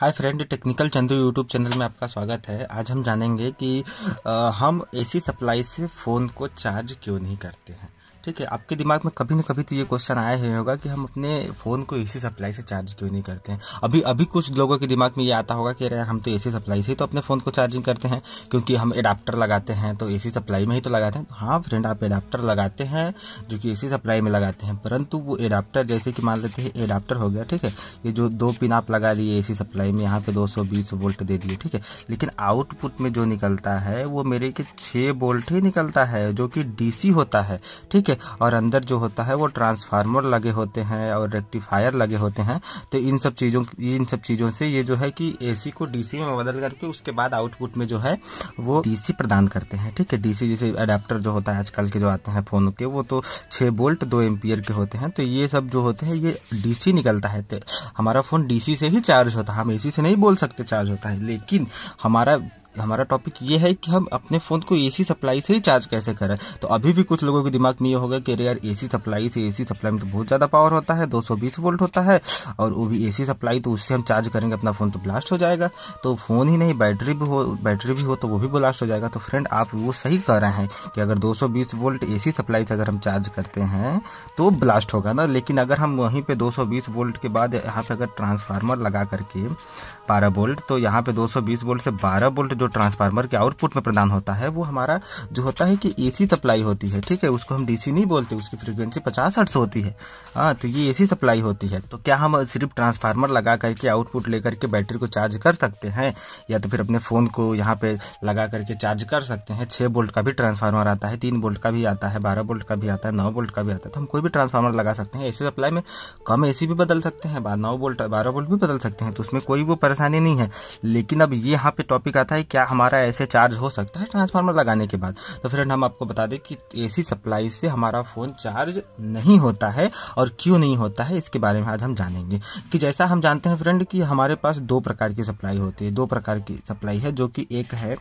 हाय friend technical Chandu YouTube channel में आपका स्वागत है आज हम जानेंगे कि आ, हम एसी सप्लाई से फ़ोन को चार्ज क्यों नहीं करते हैं ठीक है आपके दिमाग में कभी ना कभी तो ये क्वेश्चन आया ही होगा कि हम अपने फ़ोन को एसी सप्लाई से चार्ज क्यों नहीं करते हैं अभी अभी कुछ लोगों के दिमाग में ये आता होगा कि अरे हम तो एसी सप्लाई से ही तो अपने फ़ोन को चार्जिंग करते हैं क्योंकि हम एडाप्टर लगाते हैं तो एसी सप्लाई में ही तो लगाते हैं तो हाँ फ्रेंड आप एडाप्टर लगाते हैं जो कि ए सप्लाई में लगाते हैं परंतु वो एडाप्टर जैसे कि मान लेते हैं एडाप्टर हो गया ठीक है ये जो दो पिन आप लगा दिए ए सप्लाई में यहाँ पे दो वोल्ट दे दिए ठीक है लेकिन आउटपुट में जो निकलता है वो मेरे के छः वोल्ट ही निकलता है जो कि डी होता है ठीक ठीक है और अंदर जो होता है वो ट्रांसफार्मर लगे होते हैं और रेक्टिफायर लगे होते हैं तो इन सब चीज़ों इन सब चीज़ों से ये जो है कि एसी को डीसी में बदल करके उसके बाद आउटपुट में जो है वो डीसी प्रदान करते हैं ठीक है डीसी जैसे अडेप्टर जो होता है आजकल के जो आते हैं फ़ोन के वो तो छः बोल्ट दो एम्पियर के होते हैं तो ये सब जो होते हैं ये डीसी निकलता है तो हमारा फ़ोन डीसी से ही चार्ज होता है हम ए से नहीं बोल सकते चार्ज होता है लेकिन हमारा हमारा टॉपिक ये है कि हम अपने फ़ोन को एसी सप्लाई से ही चार्ज कैसे करें तो अभी भी कुछ लोगों के दिमाग में ये होगा कि अरे यार एसी सप्लाई से एसी सप्लाई में तो बहुत ज़्यादा पावर होता है 220 वोल्ट होता है और वो भी एसी सप्लाई तो उससे हम चार्ज करेंगे अपना फ़ोन तो ब्लास्ट हो जाएगा तो फ़ोन ही नहीं बैटरी भी हो बैटरी भी हो तो वो भी ब्लास्ट हो जाएगा तो फ्रेंड आप वो सही कह रहे हैं कि अगर दो वोल्ट ए सप्लाई से अगर हम चार्ज करते हैं तो ब्लास्ट होगा ना लेकिन अगर हम वहीं पर 220 वोल्ट के बाद यहाँ पर अगर ट्रांसफार्मर लगा करके बारह वोल्ट तो यहाँ पर 220 वोल्ट से बारह वोल्ट जो ट्रांसफार्मर के आउटपुट में प्रदान होता है वो हमारा जो होता है कि एसी सप्लाई होती है ठीक है उसको हम डीसी नहीं बोलते उसकी फ्रीक्वेंसी पचास हर्ट्स होती है हाँ तो ये एसी सप्लाई होती है तो क्या हम सिर्फ ट्रांसफार्मर लगा करके आउटपुट लेकर के बैटरी को चार्ज कर सकते हैं या तो फिर अपने फ़ोन को यहाँ पर लगा करके चार्ज कर सकते हैं छः बोल्ट का भी ट्रांसफार्मर आता है तीन बोल्ट का भी आता है बारह बोल्ट का भी आता है नौ बोल्ट का भी आता है तो हम कोई भी ट्रांसफार्मर लगा सकते हैं ए सप्लाई में कम ए भी बदल सकते हैं नौ बोल्ट बारह बोल्ट भी बदल सकते हैं तो उसमें कोई वो परेशानी नहीं है लेकिन अब ये यहाँ पे टॉपिक आता है कि क्या हमारा ऐसे चार्ज हो सकता है ट्रांसफार्मर लगाने के बाद तो फ्रेंड हम आपको बता दें कि एसी सप्लाई से हमारा फ़ोन चार्ज नहीं होता है और क्यों नहीं होता है इसके बारे में आज हम जानेंगे कि जैसा हम जानते हैं फ्रेंड कि हमारे पास दो प्रकार की सप्लाई होती है दो प्रकार की सप्लाई है जो कि एक है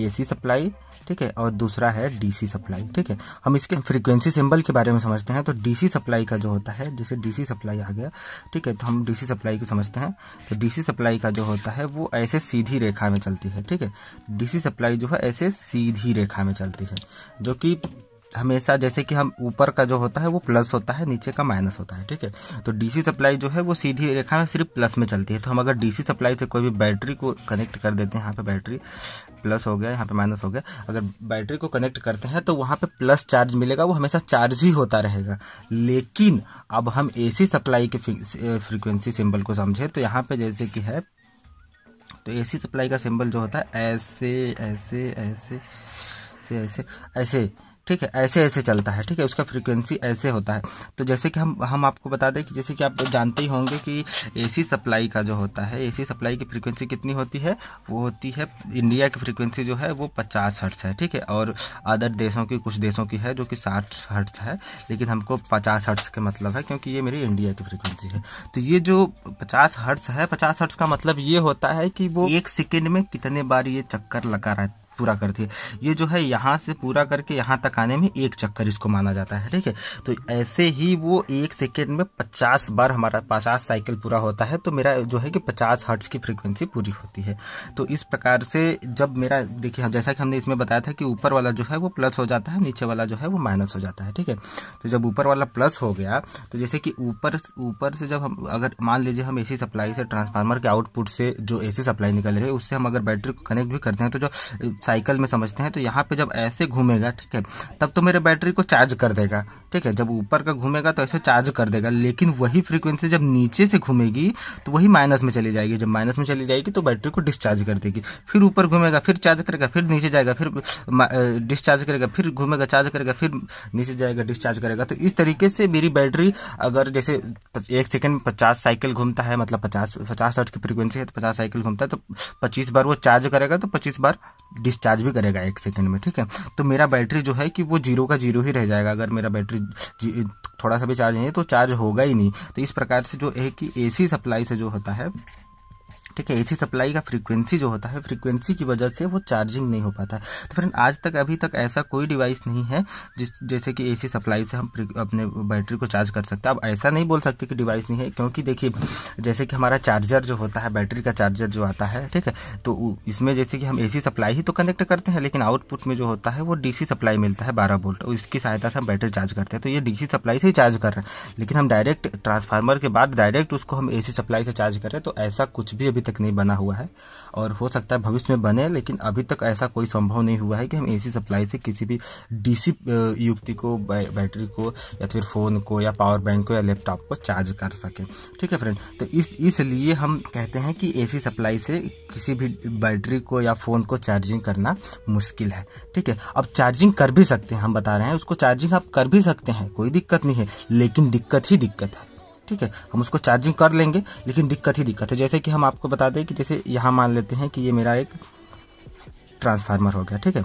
एसी सप्लाई ठीक है और दूसरा है डीसी सप्लाई ठीक है हम इसके फ्रीक्वेंसी सिंबल के बारे में समझते हैं तो डीसी सप्लाई का जो होता है जैसे डीसी सप्लाई आ गया ठीक है तो हम डीसी सप्लाई को समझते हैं तो डीसी सप्लाई का जो होता है वो ऐसे सीधी रेखा में चलती है ठीक है डीसी सप्लाई जो है ऐसे सीधी रेखा में चलती है जो कि हमेशा जैसे कि हम ऊपर का जो होता है वो प्लस होता है नीचे का माइनस होता है ठीक है तो डीसी सप्लाई जो है वो सीधी रेखा में सिर्फ प्लस में चलती है तो हम अगर डीसी सप्लाई से कोई भी बैटरी को कनेक्ट कर देते हैं यहाँ पे बैटरी प्लस हो गया यहाँ पे माइनस हो गया अगर बैटरी को कनेक्ट करते हैं तो वहाँ पर प्लस चार्ज मिलेगा वो हमेशा चार्ज ही होता रहेगा लेकिन अब हम ए सप्लाई के फ्रिक्वेंसी सिंबल को समझें तो यहाँ पर जैसे कि है तो ए सप्लाई का सिंबल जो होता है ऐसे ऐसे ऐसे ऐसे ऐसे ऐसे ठीक है ऐसे ऐसे चलता है ठीक है उसका फ्रीक्वेंसी ऐसे होता है तो जैसे कि हम हम आपको बता दें कि जैसे कि आप जानते ही होंगे कि एसी सप्लाई का जो होता है एसी सप्लाई की फ्रीक्वेंसी कितनी होती है वो होती है इंडिया की फ्रीक्वेंसी जो है वो पचास हर्ट्स है ठीक है और अदर देशों की कुछ देशों की है जो कि साठ हर्ट्स है लेकिन हमको पचास हर्ट्स का मतलब है क्योंकि ये मेरी इंडिया की फ्रिक्वेंसी है तो ये जो पचास हर्ट्स है पचास हर्ट्स का मतलब ये होता है कि वो एक सेकेंड में कितने बार ये चक्कर लगा रह पूरा कर दिए ये जो है यहाँ से पूरा करके यहाँ तक आने में एक चक्कर इसको माना जाता है ठीक है तो ऐसे ही वो एक सेकेंड में पचास बार हमारा पचास साइकिल पूरा होता है तो मेरा जो है कि पचास हर्ट्स की फ्रिक्वेंसी पूरी होती है तो इस प्रकार से जब मेरा देखिए जैसा कि हमने इसमें बताया था कि ऊपर वाला जो है वो प्लस हो जाता है नीचे वाला जो है वो माइनस हो जाता है ठीक है तो जब ऊपर वाला प्लस हो गया तो जैसे कि ऊपर ऊपर से जब हम अगर मान लीजिए हम एसी सप्लाई से ट्रांसफार्मर के आउटपुट से जो एसी सप्लाई निकल रही है उससे हम अगर बैटरी को कनेक्ट भी करते हैं तो जो साइकिल में समझते हैं तो यहाँ पे जब ऐसे घूमेगा ठीक है तब तो मेरे बैटरी को चार्ज कर देगा ठीक है जब ऊपर का घूमेगा तो ऐसे चार्ज कर देगा लेकिन वही फ्रीक्वेंसी जब नीचे से घूमेगी तो वही माइनस में चली जाएगी जब माइनस में चली जाएगी तो बैटरी को डिस्चार्ज कर देगी फिर ऊपर घूमेगा फिर चार्ज करेगा फिर नीचे जाएगा फिर डिस्चार्ज करेगा फिर घूमेगा चार्ज करेगा फिर नीचे जाएगा डिस्चार्ज करेगा तो इस तरीके से मेरी बैटरी अगर जैसे एक सेकेंड में पचास साइकिल घूमता है मतलब पचास पचास हर्ट की फ्रीक्वेंसी है तो पचास साइकिल घूमता है तो पच्चीस बार वो चार्ज करेगा तो पच्चीस बार डिस्चार्ज भी करेगा एक सेकेंड में ठीक है तो मेरा बैटरी जो है कि वो जीरो का जीरो ही रह जाएगा अगर मेरा बैटरी थोड़ा सा भी चार्ज नहीं है तो चार्ज होगा ही नहीं तो इस प्रकार से जो है कि ए सप्लाई से जो होता है ठीक है एसी सप्लाई का फ्रीक्वेंसी जो होता है फ्रीक्वेंसी की वजह से वो चार्जिंग नहीं हो पाता है तो फ्रेंड आज तक अभी तक ऐसा कोई डिवाइस नहीं है जिस जैसे कि एसी सप्लाई से हम अपने बैटरी को चार्ज कर सकते हैं अब ऐसा नहीं बोल सकते कि डिवाइस नहीं है क्योंकि देखिए जैसे कि हमारा चार्जर जो होता है बैटरी का चार्जर जो आता है ठीक है तो इसमें जैसे कि हम ए सप्लाई ही तो कनेक्ट करते हैं लेकिन आउटपुट में जो होता है वो डी सप्लाई मिलता है बारह वोल्ट उसकी सहायता से हम बैटरी चार्ज करते हैं तो ये डी सप्लाई से ही चार्ज कर रहे हैं लेकिन हम डायरेक्ट ट्रांसफार्मर के बाद डायरेक्ट उसको हम ए सप्लाई से चार्ज कर रहे हैं तो ऐसा कुछ भी अभी तक नहीं बना हुआ है और हो सकता है भविष्य में बने लेकिन अभी तक ऐसा कोई संभव नहीं हुआ है कि हम एसी सप्लाई से किसी भी डीसी युक्ति को बैटरी को या फिर फ़ोन को या पावर बैंक को या लैपटॉप को चार्ज कर सकें ठीक है फ्रेंड तो इस इसलिए हम कहते हैं कि ए सप्लाई से किसी भी बैटरी को या फ़ोन को चार्जिंग करना मुश्किल है ठीक है अब चार्जिंग कर भी सकते हैं हम बता रहे हैं उसको चार्जिंग आप कर भी सकते हैं कोई दिक्कत नहीं है लेकिन दिक्कत ही दिक्कत है ठीक है हम उसको चार्जिंग कर लेंगे लेकिन दिक्कत ही दिक्कत है जैसे कि हम आपको बता दें कि जैसे यहाँ मान लेते हैं कि ये मेरा एक ट्रांसफार्मर हो गया ठीक है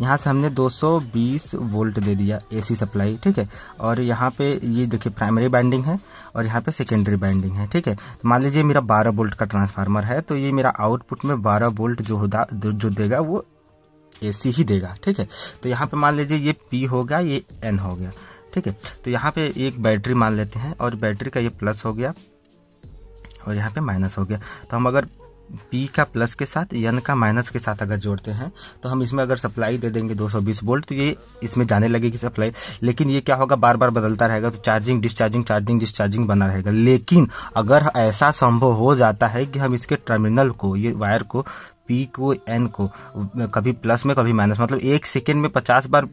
यहाँ से हमने 220 वोल्ट दे दिया एसी सप्लाई ठीक है और यहाँ पे ये देखिए प्राइमरी बाइंडिंग है और यहाँ पे सेकेंडरी बाइंडिंग है ठीक है तो मान लीजिए मेरा 12 वोल्ट का ट्रांसफार्मर है तो ये मेरा आउटपुट में 12 वोल्ट जो होगा जो देगा वो एसी ही देगा ठीक है तो यहाँ पे मान लीजिए ये पी होगा ये एन हो गया ठीक है तो यहाँ पे एक बैटरी मान लेते हैं और बैटरी का ये प्लस हो गया और यहाँ पे माइनस हो गया तो हम अगर पी का प्लस के साथ यन का माइनस के साथ अगर जोड़ते हैं तो हम इसमें अगर सप्लाई दे देंगे 220 वोल्ट तो ये इसमें जाने लगेगी सप्लाई लेकिन ये क्या होगा बार बार बदलता रहेगा तो चार्जिंग डिस्चार्जिंग चार्जिंग डिस्चार्जिंग बना रहेगा लेकिन अगर ऐसा संभव हो जाता है कि हम इसके टर्मिनल को ये वायर को पी को एन को कभी प्लस में कभी माइनस मतलब एक सेकेंड में पचास बार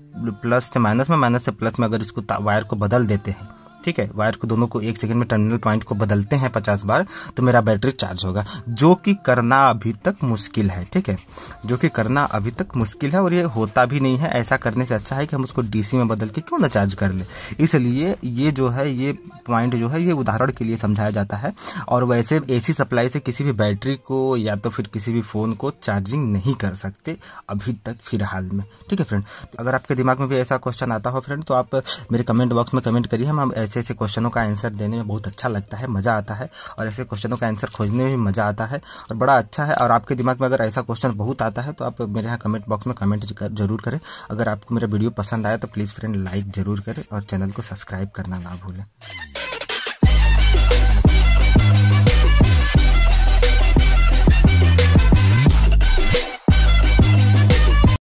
प्लस से माइनस में माइनस से प्लस में अगर इसको वायर को बदल देते हैं ठीक है वायर को दोनों को एक सेकंड में टर्मिनल पॉइंट को बदलते हैं पचास बार तो मेरा बैटरी चार्ज होगा जो कि करना अभी तक मुश्किल है ठीक है जो कि करना अभी तक मुश्किल है और ये होता भी नहीं है ऐसा करने से अच्छा है कि हम उसको डीसी में बदल के क्यों ना चार्ज कर ले इसलिए ये जो है ये पॉइंट जो है ये उदाहरण के लिए समझाया जाता है और वैसे ए सप्लाई से किसी भी बैटरी को या तो फिर किसी भी फ़ोन को चार्जिंग नहीं कर सकते अभी तक फिलहाल में ठीक है फ्रेंड तो अगर आपके दिमाग में भी ऐसा क्वेश्चन आता हो फ्रेंड तो आप मेरे कमेंट बॉक्स में कमेंट करिए हम ऐसे ऐसे ऐसे क्वेश्चनों का आंसर देने में बहुत अच्छा लगता है मज़ा आता है और ऐसे क्वेश्चनों का आंसर खोजने में भी मज़ा आता है और बड़ा अच्छा है और आपके दिमाग में अगर ऐसा क्वेश्चन बहुत आता है तो आप मेरे यहाँ कमेंट बॉक्स में कमेंट जरूर करें अगर आपको मेरा वीडियो पसंद आया तो प्लीज़ फ्रेंड लाइक ज़रूर करें और चैनल को सब्सक्राइब करना ना भूलें